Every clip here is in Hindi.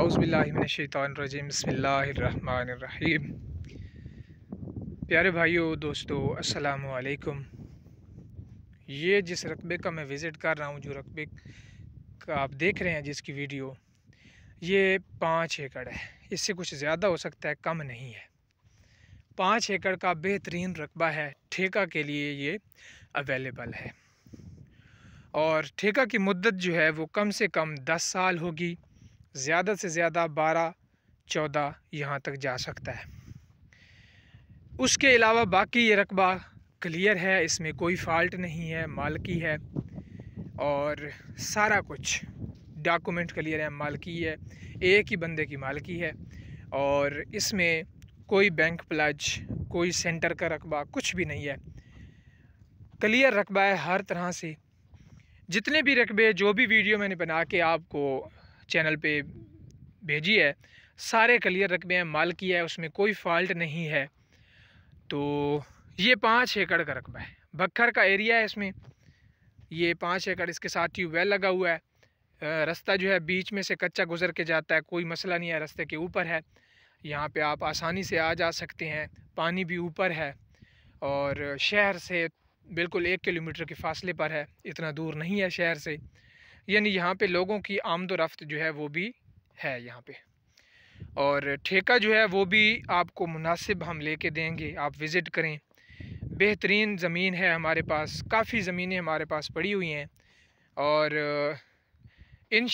अउज़बिल्लिमिनशैतरजीम बसमीम प्यारे भाइयों दोस्तों अस्सलाम वालेकुम ये जिस रकबे का मैं विज़िट कर रहा हूँ जो रकबे का आप देख रहे हैं जिसकी वीडियो ये पाँच एकड़ है इससे कुछ ज़्यादा हो सकता है कम नहीं है पाँच एकड़ का बेहतरीन रकबा है ठेका के लिए ये अवेलेबल है और ठेका की मदत जो है वो कम से कम दस साल होगी ज़्यादा से ज़्यादा बारह चौदह यहाँ तक जा सकता है उसके अलावा बाकी ये रकबा क्लियर है इसमें कोई फॉल्ट नहीं है मालकी है और सारा कुछ डॉक्यूमेंट क्लियर है मालकी है एक ही बंदे की मालकी है और इसमें कोई बैंक प्लज कोई सेंटर का रकबा कुछ भी नहीं है क्लियर रकबा है हर तरह से जितने भी रकबे जो भी वीडियो मैंने बना के आपको चैनल पे भेजी है सारे क्लियर रकबे हैं माल की है उसमें कोई फॉल्ट नहीं है तो ये पाँच एकड़ का रकबा है बखर का एरिया है इसमें ये पाँच एकड़ इसके साथ ट्यूबवेल लगा हुआ है रास्ता जो है बीच में से कच्चा गुजर के जाता है कोई मसला नहीं है रास्ते के ऊपर है यहाँ पे आप आसानी से आ जा सकते हैं पानी भी ऊपर है और शहर से बिल्कुल एक किलोमीटर के फासले पर है इतना दूर नहीं है शहर से यानी यहाँ पे लोगों की आमद रफ्त जो है वो भी है यहाँ पे और ठेका जो है वो भी आपको मुनासिब हम लेके देंगे आप विज़िट करें बेहतरीन ज़मीन है हमारे पास काफ़ी ज़मीनें हमारे पास पड़ी हुई हैं और इन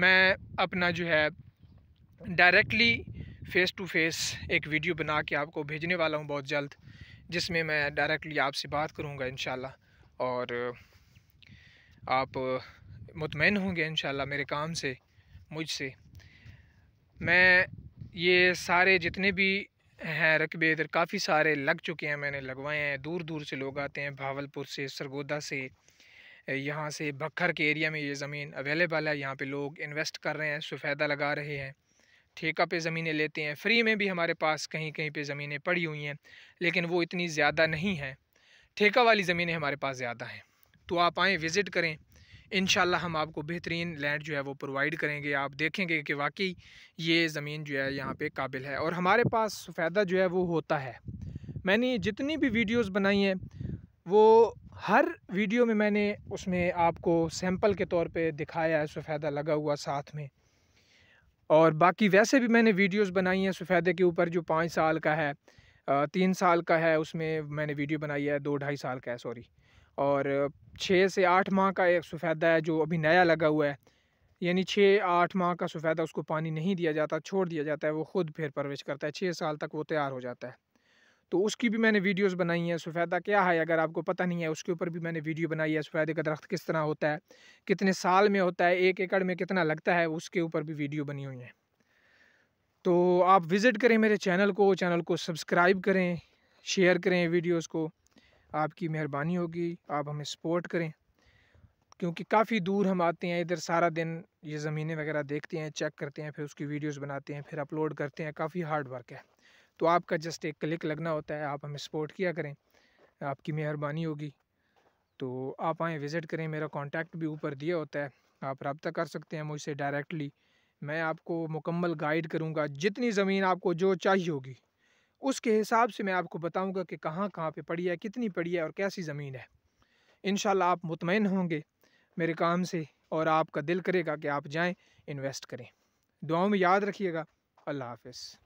मैं अपना जो है डायरेक्टली फ़ेस टू फ़ेस एक वीडियो बना के आपको भेजने वाला हूँ बहुत जल्द जिसमें मैं डायरेक्टली आपसे बात करूँगा इन और आप मुतमिन होंगे इन मेरे काम से मुझसे मैं ये सारे जितने भी हैं रकबे इधर काफ़ी सारे लग चुके हैं मैंने लगवाए हैं दूर दूर से लोग आते हैं भावलपुर से सरगोदा से यहाँ से भक्खर के एरिया में ये ज़मीन अवेलेबल है यहाँ पे लोग इन्वेस्ट कर रहे हैं सुफायदा लगा रहे हैं ठेका पे ज़मीनें लेते हैं फ्री में भी हमारे पास कहीं कहीं पे ज़मीनें पड़ी हुई हैं लेकिन वो इतनी ज़्यादा नहीं हैं ठेका वाली ज़मीनें हमारे पास ज़्यादा हैं तो आप आएँ विज़िट करें इन हम आपको बेहतरीन लैंड जो है वो प्रोवाइड करेंगे आप देखेंगे कि वाकई ये ज़मीन जो है यहाँ पे काबिल है और हमारे पास फ़ायदा जो है वो होता है मैंने जितनी भी वीडियोस बनाई हैं वो हर वीडियो में मैंने उसमें आपको सैंपल के तौर पे दिखाया है सफ़ेदा लगा हुआ साथ में और बाकी वैसे भी मैंने वीडियोस बनाई हैं सफ़ेदे के ऊपर जो पाँच साल का है तीन साल का है उसमें मैंने वीडियो बनाई है दो ढाई साल का है सॉरी और छः से आठ माह का एक सफ़ेदा है जो अभी नया लगा हुआ है यानी छः आठ माह का सफ़ेदा उसको पानी नहीं दिया जाता छोड़ दिया जाता है वो ख़ुद फिर परवरिश करता है छः साल तक वो तैयार हो जाता है तो उसकी भी मैंने वीडियोस बनाई हैं सफ़ेदा क्या है अगर आपको पता नहीं है उसके ऊपर भी मैंने वीडियो बनाई है सफ़ेदे का दरख्त किस तरह होता है कितने साल में होता है एक एकड़ में कितना लगता है उसके ऊपर भी वीडियो बनी हुई है तो आप विज़िट करें मेरे चैनल को चैनल को सब्सक्राइब करें शेयर करें वीडियोज़ को आपकी मेहरबानी होगी आप हमें सपोर्ट करें क्योंकि काफ़ी दूर हम आते हैं इधर सारा दिन ये ज़मीनें वगैरह देखते हैं चेक करते हैं फिर उसकी वीडियोस बनाते हैं फिर अपलोड करते हैं काफ़ी हार्ड वर्क है तो आपका जस्ट एक क्लिक लगना होता है आप हमें सपोर्ट किया करें आपकी मेहरबानी होगी तो आप आएँ विज़िट करें मेरा कॉन्टैक्ट भी ऊपर दिया होता है आप रबता कर सकते हैं मुझसे डायरेक्टली मैं आपको मुकम्मल गाइड करूँगा जितनी ज़मीन आपको जो चाहिए होगी उसके हिसाब से मैं आपको बताऊंगा कि कहाँ कहाँ पे पड़ी है कितनी पड़ी है और कैसी ज़मीन है इन आप मुतमिन होंगे मेरे काम से और आपका दिल करेगा कि आप जाएँ इन्वेस्ट करें दुआओं में याद रखिएगा अल्लाह हाफिज़